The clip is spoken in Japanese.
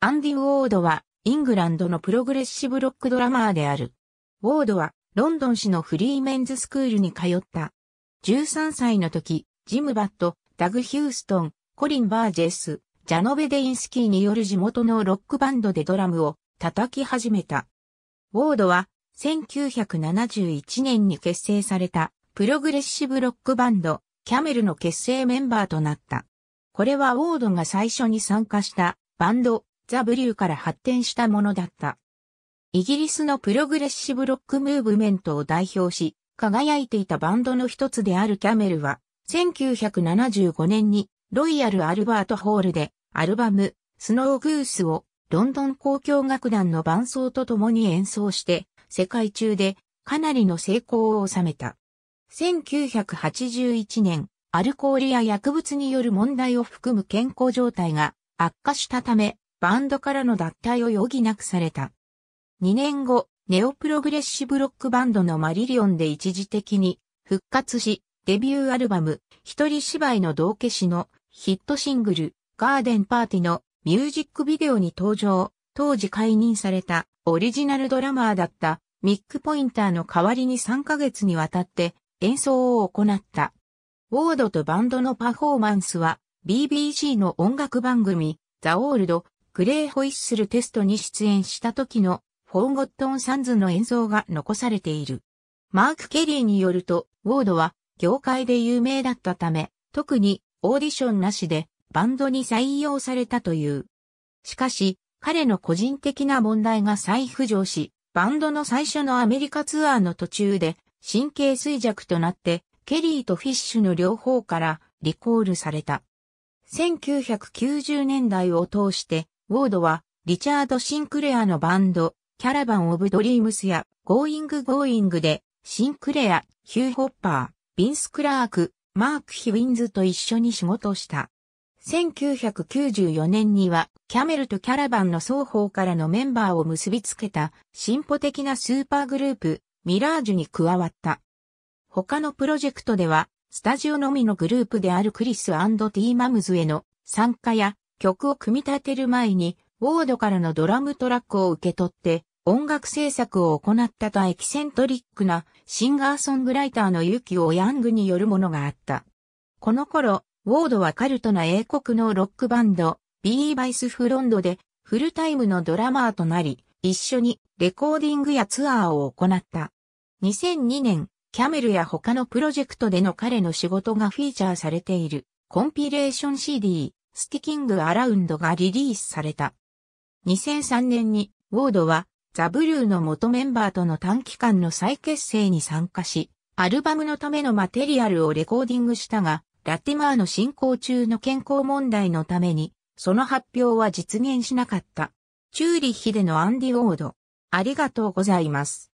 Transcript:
アンディ・ウォードは、イングランドのプログレッシブロックドラマーである。ウォードは、ロンドン市のフリーメンズスクールに通った。13歳の時、ジム・バット、ダグ・ヒューストン、コリン・バージェス、ジャノベ・デインスキーによる地元のロックバンドでドラムを叩き始めた。ウォードは、1971年に結成された、プログレッシブロックバンド、キャメルの結成メンバーとなった。これはウォードが最初に参加した、バンド、ザ・ブリューから発展したものだった。イギリスのプログレッシブロックムーブメントを代表し、輝いていたバンドの一つであるキャメルは、1975年にロイヤル・アルバート・ホールでアルバムスノー・グースをロンドン交響楽団の伴奏と共に演奏して世界中でかなりの成功を収めた。1981年、アルコールや薬物による問題を含む健康状態が悪化したためバンドからの脱退を余儀なくされた。2年後、ネオプログレッシブロックバンドのマリリオンで一時的に復活し、デビューアルバム、一人芝居の道化師のヒットシングル、ガーデンパーティのミュージックビデオに登場、当時解任されたオリジナルドラマーだったミック・ポインターの代わりに3ヶ月にわたって演奏を行った。ウォードとバンドのパフォーマンスは BBC の音楽番組ザ・オールドプレイホイッスルテストに出演した時のフォーゴットン・サンズの演奏が残されている。マーク・ケリーによると、ウォードは業界で有名だったため、特にオーディションなしでバンドに採用されたという。しかし、彼の個人的な問題が再浮上し、バンドの最初のアメリカツアーの途中で神経衰弱となって、ケリーとフィッシュの両方からリコールされた。1990年代を通してウォードは、リチャード・シンクレアのバンド、キャラバン・オブ・ドリームスや、ゴーイング・ゴーイングで、シンクレア、ヒュー・ホッパー、ビンス・クラーク、マーク・ヒウィンズと一緒に仕事をした。1994年には、キャメルとキャラバンの双方からのメンバーを結びつけた、進歩的なスーパーグループ、ミラージュに加わった。他のプロジェクトでは、スタジオのみのグループであるクリスティーマムズへの参加や、曲を組み立てる前に、ウォードからのドラムトラックを受け取って、音楽制作を行ったとエキセントリックなシンガーソングライターのユキオ・ヤングによるものがあった。この頃、ウォードはカルトな英国のロックバンド、ビーバイスフロンドでフルタイムのドラマーとなり、一緒にレコーディングやツアーを行った。2002年、キャメルや他のプロジェクトでの彼の仕事がフィーチャーされているコンピレーション CD スティキングアラウンドがリリースされた。2003年に、ウォードは、ザ・ブルーの元メンバーとの短期間の再結成に参加し、アルバムのためのマテリアルをレコーディングしたが、ラティマーの進行中の健康問題のために、その発表は実現しなかった。チューリッヒでのアンディ・ウォード。ありがとうございます。